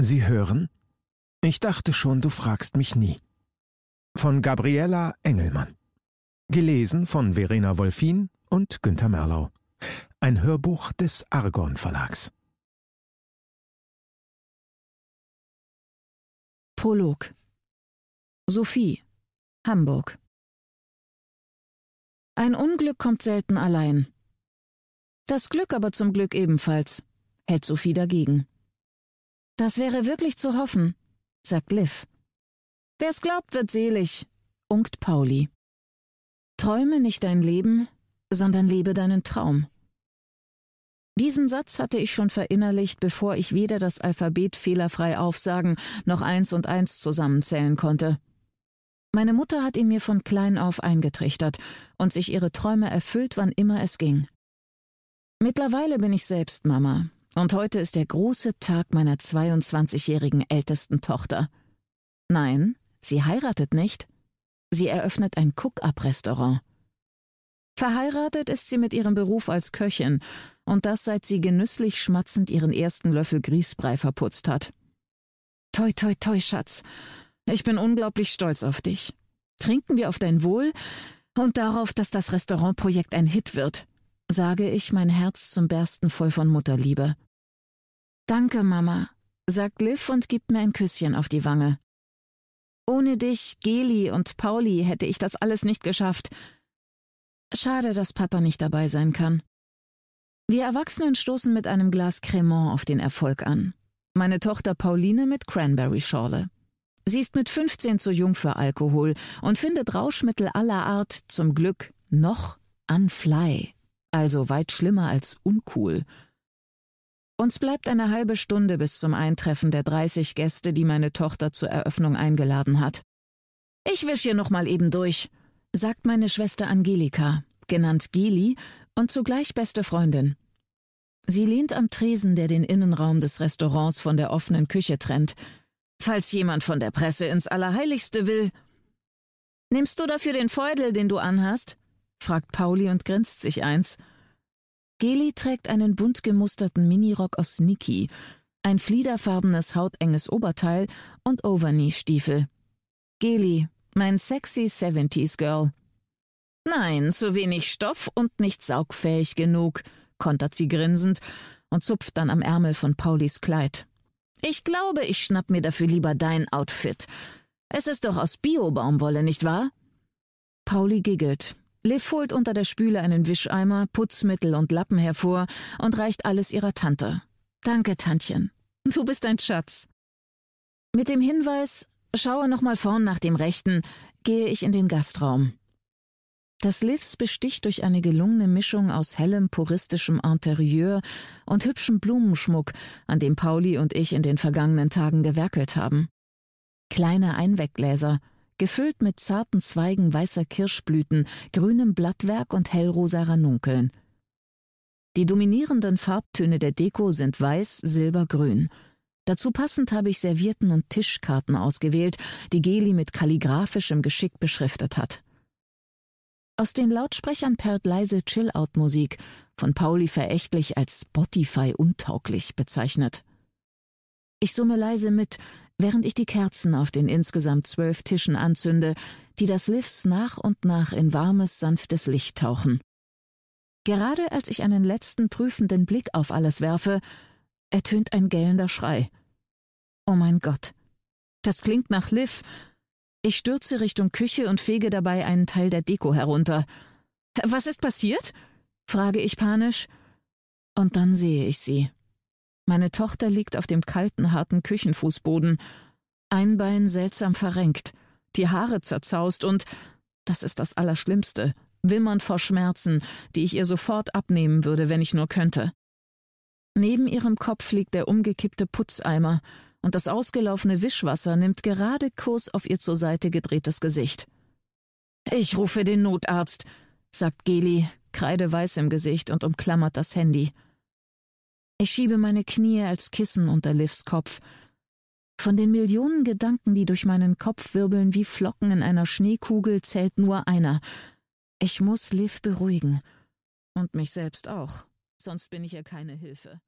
Sie hören? Ich dachte schon, du fragst mich nie. Von Gabriela Engelmann. Gelesen von Verena Wolfin und Günter Merlau. Ein Hörbuch des Argon Verlags. Prolog. Sophie, Hamburg. Ein Unglück kommt selten allein. Das Glück aber zum Glück ebenfalls, hält Sophie dagegen. Das wäre wirklich zu hoffen, sagt Liv. Wer's glaubt, wird selig, unkt Pauli. Träume nicht dein Leben, sondern lebe deinen Traum. Diesen Satz hatte ich schon verinnerlicht, bevor ich weder das Alphabet fehlerfrei aufsagen noch eins und eins zusammenzählen konnte. Meine Mutter hat ihn mir von klein auf eingetrichtert und sich ihre Träume erfüllt, wann immer es ging. Mittlerweile bin ich selbst Mama, und heute ist der große Tag meiner 22-jährigen ältesten Tochter. Nein, sie heiratet nicht. Sie eröffnet ein Cook-Up-Restaurant. Verheiratet ist sie mit ihrem Beruf als Köchin, und das seit sie genüsslich schmatzend ihren ersten Löffel Grießbrei verputzt hat. Toi, toi, toi, Schatz. Ich bin unglaublich stolz auf dich. Trinken wir auf dein Wohl und darauf, dass das Restaurantprojekt ein Hit wird, sage ich mein Herz zum Bersten voll von Mutterliebe. Danke, Mama, sagt Liv und gibt mir ein Küsschen auf die Wange. Ohne dich, Geli und Pauli hätte ich das alles nicht geschafft. Schade, dass Papa nicht dabei sein kann. Wir Erwachsenen stoßen mit einem Glas Cremant auf den Erfolg an. Meine Tochter Pauline mit Cranberry-Schorle. Sie ist mit 15 zu jung für Alkohol und findet Rauschmittel aller Art zum Glück noch an Fly. Also weit schlimmer als uncool. Uns bleibt eine halbe Stunde bis zum Eintreffen der 30 Gäste, die meine Tochter zur Eröffnung eingeladen hat. Ich wisch hier noch mal eben durch, sagt meine Schwester Angelika, genannt Gili und zugleich beste Freundin. Sie lehnt am Tresen, der den Innenraum des Restaurants von der offenen Küche trennt. Falls jemand von der Presse ins Allerheiligste will. Nimmst du dafür den Feudel, den du anhast? fragt Pauli und grinst sich eins. Geli trägt einen bunt gemusterten Minirock aus Niki, ein fliederfarbenes hautenges Oberteil und Overknee-Stiefel. Geli, mein sexy 70s Girl. Nein, zu wenig Stoff und nicht saugfähig genug, kontert sie grinsend und zupft dann am Ärmel von Paulis Kleid. Ich glaube, ich schnapp mir dafür lieber dein Outfit. Es ist doch aus Bio-Baumwolle, nicht wahr? Pauli giggelt, Liv holt unter der Spüle einen Wischeimer, Putzmittel und Lappen hervor und reicht alles ihrer Tante. Danke, Tantchen. Du bist ein Schatz. Mit dem Hinweis, schaue nochmal vorn nach dem Rechten, gehe ich in den Gastraum. Das Livs besticht durch eine gelungene Mischung aus hellem puristischem Interieur und hübschem Blumenschmuck, an dem Pauli und ich in den vergangenen Tagen gewerkelt haben. Kleine Einweggläser, gefüllt mit zarten Zweigen weißer Kirschblüten, grünem Blattwerk und hellrosa Ranunkeln. Die dominierenden Farbtöne der Deko sind weiß, silber, grün. Dazu passend habe ich Servietten und Tischkarten ausgewählt, die Geli mit kalligraphischem Geschick beschriftet hat. Aus den Lautsprechern perlt leise Chill-Out-Musik, von Pauli verächtlich als Spotify untauglich bezeichnet. Ich summe leise mit, während ich die Kerzen auf den insgesamt zwölf Tischen anzünde, die das Livs nach und nach in warmes, sanftes Licht tauchen. Gerade als ich einen letzten prüfenden Blick auf alles werfe, ertönt ein gellender Schrei. Oh mein Gott. Das klingt nach Liv. Ich stürze Richtung Küche und fege dabei einen Teil der Deko herunter. Was ist passiert? frage ich panisch. Und dann sehe ich sie. Meine Tochter liegt auf dem kalten, harten Küchenfußboden, ein Bein seltsam verrenkt, die Haare zerzaust und, das ist das Allerschlimmste, wimmernd vor Schmerzen, die ich ihr sofort abnehmen würde, wenn ich nur könnte. Neben ihrem Kopf liegt der umgekippte Putzeimer, und das ausgelaufene Wischwasser nimmt gerade Kurs auf ihr zur Seite gedrehtes Gesicht. Ich rufe den Notarzt, sagt Geli, kreideweiß im Gesicht und umklammert das Handy. Ich schiebe meine Knie als Kissen unter Livs Kopf. Von den Millionen Gedanken, die durch meinen Kopf wirbeln wie Flocken in einer Schneekugel, zählt nur einer. Ich muss Liv beruhigen. Und mich selbst auch, sonst bin ich ihr keine Hilfe.